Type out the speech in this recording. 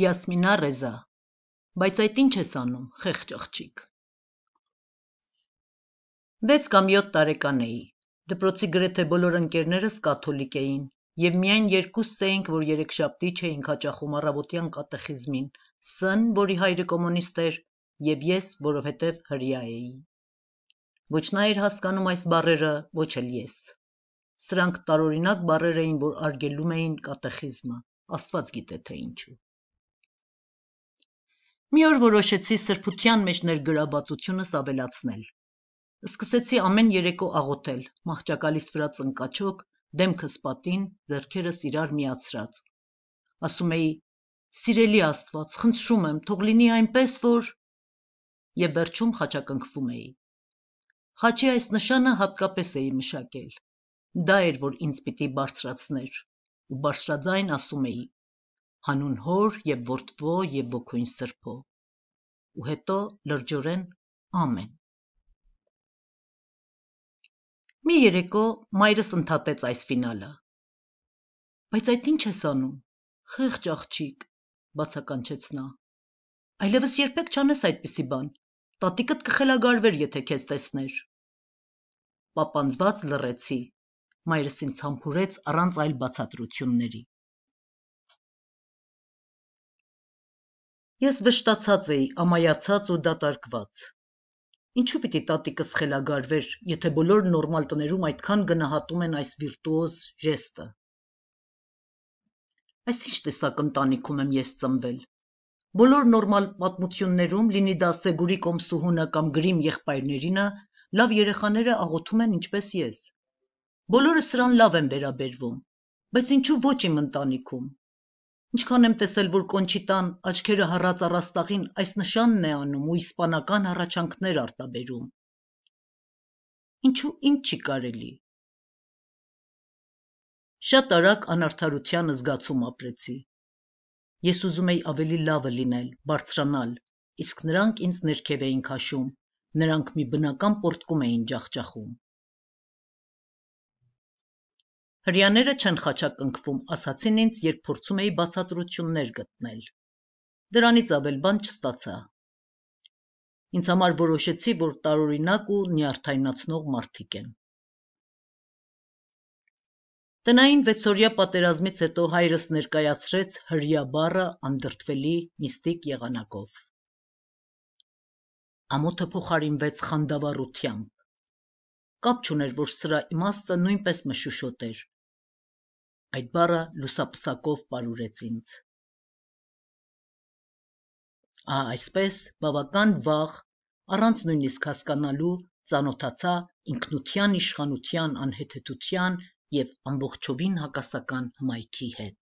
Յասմինա Ռեզա Բայց այդ ի՞նչ ես անում, խեղճ աղջիկ: Վեց կամ յոթ տարեկան էի: Դպրոցի գրեթե բոլոր ընկերներս կաթոլիկ էին և միայն երկուսս էինք, որ երեքշաբթի չէինք հաճախում առավոտյան կատեխիզմին՝ Ս-ն, որի հայրը կոմունիստ էր, և ես, որովհետև հրեա էի: Ոչ նա էր հասկանում այս բառերը, ոչ էլ ես: Սրանք տարօրինակ բառեր էին, որ արգելում էին կատեխիզմը, աստված գիտե թե ինչու: Մի օր որոշեցի սրբության մեջ ներգրավվածությունս ավելացնել։ Սկսեցի ամեն երեկո աղոթել, մահճակալիս վրա ծնկաչոք, դեմքս պատին, ձեռքերս իրար միացրած։ Ասում էի. «Սիրելի Աստված, խնդրում եմ, թող լինի այնպես, որ...» Եվ վերջում խաչակնքվում էի։ Խաչի այս նշանը հատկապես էի մշակել։ Դա էր, որ ինձ պիտի բարձրացներ, ու բարձրաձայն ասում էի հանուն Հոր եւ Որդվո եւ Ոգույն Սրբո։ Ու հետո լրջորեն ամեն։ Մի երեկո մայրս ընդհատեց այս ֆինալը։ Բայց այդ ինչ ես անում։ Խեղճ աղջիկ, բացականչեց նա։ Այլևս երբեք չանես այդպիսի բան։ Տատիկդ կխելագարվեր, եթե քեզ տեսներ։ Պապանձված լռեցի։ Մայրս ինձ համբուրեց առանց այլ բացատրությունների։ Ես վշտացած էի, ամայացած ու դատարկված։ Ինչու պիտի տատիկս խելագարվեր, եթե բոլոր նորմալ տներում այդքան գնահատում են այս վիրտուոզ ժեստը։ Այս ինչ տեսակ ընտանիքում եմ ես ծնվել։ Բոլոր նորմալ պատմություններում, լինի դա Սեգուրի կոմսուհունը կամ Գրիմ եղբայրներինը, լավ երեխաները աղոթում են ինչպես ես։ Բոլորը սրան լավ են վերաբերվում, բայց ինչու ոչ իմ ընտանիքում։ Ինչքան եմ տեսել, որ Կոնչիտան աչքերը հառած առաստաղին այս նշանն է անում ու իսպանական հառաչանքներ արտաբերում։ Ինչու ինչ չի կարելի։ Շատ արագ անարթարության զգացում ապրեցի։ Ես ուզում էի ավելի լավը լինել, բարձրանալ, իսկ նրանք ինձ ներքև էին քաշում։ Նրանք մի բնական պորտկում էին ջախջախում։ Հрьяները չեն խաչակնքվում, ասացին ինձ, երբ փորձում էի բացատրություններ գտնել։ Դրանից ավել բան չստացա։ Ինձ համար որոշեցի, որ տարօրինակ ու նյարդայնացնող մարդիկ են։ Տնային վեցօրյա պատերազմից հետո հայրս ներկայացրեց հրյա բառը անդրդվելի միստիկ եղանակով։ Ամոթը փոխարինվեց խանդավառությամբ։ Կապ չուներ, որ սրա իմաստը նույնպես մշուշոտ էր։ Այդ բառը լուսապսակով պարուրեց ինձ։ Ա այսպես բավական վաղ, առանց նույնիսկ հասկանալու, ծանոթացա ինքնության իշխանության անհեթեթության եւ ամբողջովին հակասական հմայքի հետ։